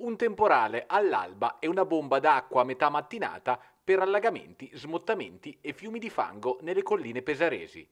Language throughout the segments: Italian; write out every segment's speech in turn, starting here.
un temporale all'alba e una bomba d'acqua a metà mattinata per allagamenti, smottamenti e fiumi di fango nelle colline pesaresi.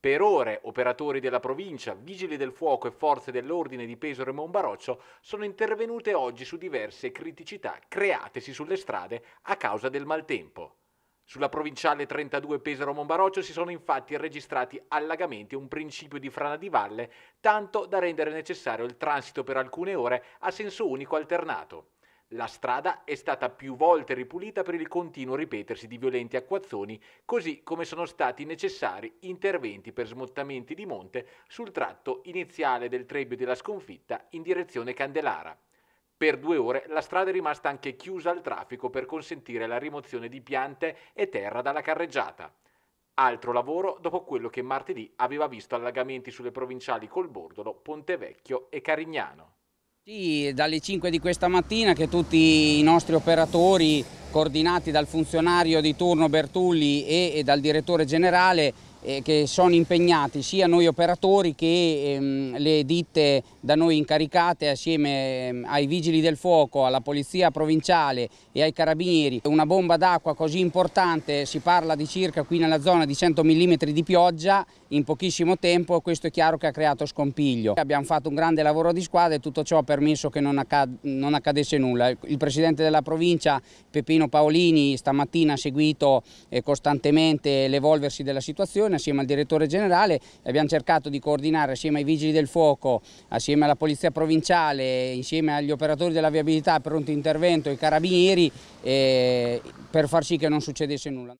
Per ore operatori della provincia, vigili del fuoco e forze dell'ordine di Pesaro e Monbaroccio sono intervenute oggi su diverse criticità createsi sulle strade a causa del maltempo. Sulla provinciale 32 Pesaro-Monbaroccio si sono infatti registrati allagamenti e un principio di frana di valle, tanto da rendere necessario il transito per alcune ore a senso unico alternato. La strada è stata più volte ripulita per il continuo ripetersi di violenti acquazzoni, così come sono stati necessari interventi per smottamenti di monte sul tratto iniziale del Trebbio della Sconfitta in direzione Candelara. Per due ore la strada è rimasta anche chiusa al traffico per consentire la rimozione di piante e terra dalla carreggiata. Altro lavoro dopo quello che martedì aveva visto allagamenti sulle provinciali col Colbordolo, Pontevecchio e Carignano. Sì, dalle 5 di questa mattina che tutti i nostri operatori coordinati dal funzionario di turno Bertulli e, e dal direttore generale eh, che sono impegnati sia noi operatori che ehm, le ditte da noi incaricate assieme ehm, ai vigili del fuoco, alla polizia provinciale e ai carabinieri. Una bomba d'acqua così importante, si parla di circa qui nella zona di 100 mm di pioggia in pochissimo tempo, questo è chiaro che ha creato scompiglio. Abbiamo fatto un grande lavoro di squadra e tutto ciò ha permesso che non, accad non accadesse nulla. Il presidente della provincia Peppino Paolini stamattina ha seguito eh, costantemente l'evolversi della situazione situazione assieme al direttore generale abbiamo cercato di coordinare assieme ai vigili del fuoco, assieme alla polizia provinciale, insieme agli operatori della viabilità, pronto intervento, i carabinieri eh, per far sì che non succedesse nulla.